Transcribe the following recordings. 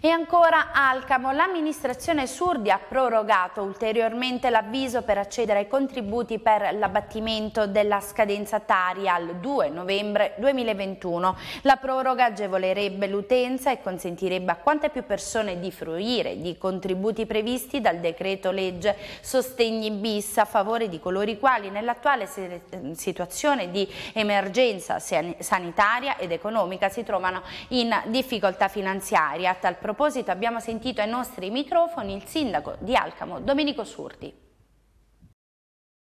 E ancora Alcamo, l'amministrazione Surdi ha prorogato ulteriormente l'avviso per accedere ai contributi per l'abbattimento della scadenza Tari al 2 novembre 2021. La proroga agevolerebbe l'utenza e consentirebbe a quante più persone di fruire di contributi previsti dal decreto legge Sostegni bis a favore di coloro i quali nell'attuale situazione di emergenza sanitaria ed economica si trovano in difficoltà finanziaria. A tal proposito abbiamo sentito ai nostri microfoni il sindaco di Alcamo, Domenico Surti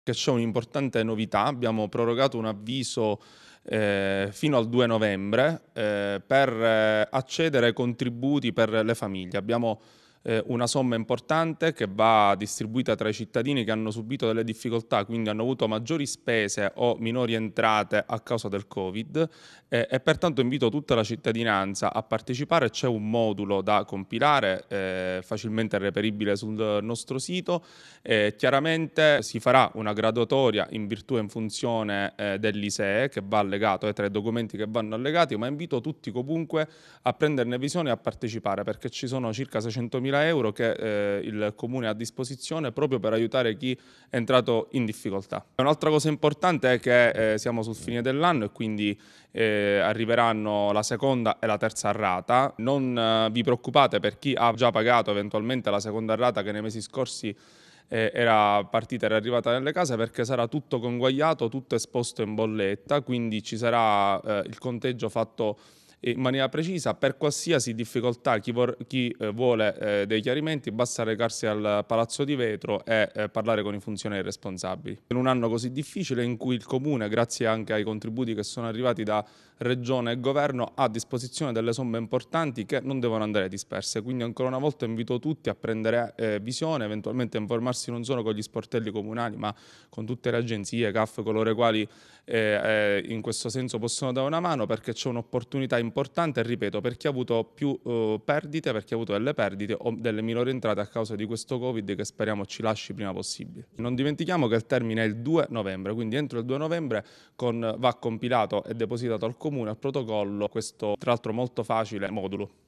c'è un'importante novità, abbiamo prorogato un avviso eh, fino al 2 novembre eh, per eh, accedere ai contributi per le famiglie. Abbiamo eh, una somma importante che va distribuita tra i cittadini che hanno subito delle difficoltà, quindi hanno avuto maggiori spese o minori entrate a causa del Covid eh, e pertanto invito tutta la cittadinanza a partecipare, c'è un modulo da compilare eh, facilmente reperibile sul nostro sito, eh, chiaramente si farà una graduatoria in virtù e in funzione eh, dell'ISEE che va allegato, è eh, tra i documenti che vanno allegati, ma invito tutti comunque a prenderne visione e a partecipare perché ci sono circa 600.000 400.000 euro che eh, il Comune ha a disposizione proprio per aiutare chi è entrato in difficoltà. Un'altra cosa importante è che eh, siamo sul fine dell'anno e quindi eh, arriveranno la seconda e la terza rata. Non eh, vi preoccupate per chi ha già pagato eventualmente la seconda rata che nei mesi scorsi eh, era partita, era arrivata nelle case perché sarà tutto conguagliato, tutto esposto in bolletta, quindi ci sarà eh, il conteggio fatto in maniera precisa per qualsiasi difficoltà chi, vor, chi eh, vuole eh, dei chiarimenti basta recarsi al Palazzo di Vetro e eh, parlare con i funzionari responsabili. In un anno così difficile in cui il Comune, grazie anche ai contributi che sono arrivati da Regione e Governo, ha a disposizione delle somme importanti che non devono andare disperse, quindi ancora una volta invito tutti a prendere eh, visione, eventualmente informarsi non solo con gli sportelli comunali ma con tutte le agenzie, CAF, coloro i quali eh, eh, in questo senso possono dare una mano perché c'è un'opportunità in importante, ripeto, per chi ha avuto più eh, perdite, per chi ha avuto delle perdite o delle minori entrate a causa di questo Covid che speriamo ci lasci prima possibile. Non dimentichiamo che il termine è il 2 novembre, quindi entro il 2 novembre con, va compilato e depositato al Comune, al protocollo, questo tra l'altro molto facile modulo.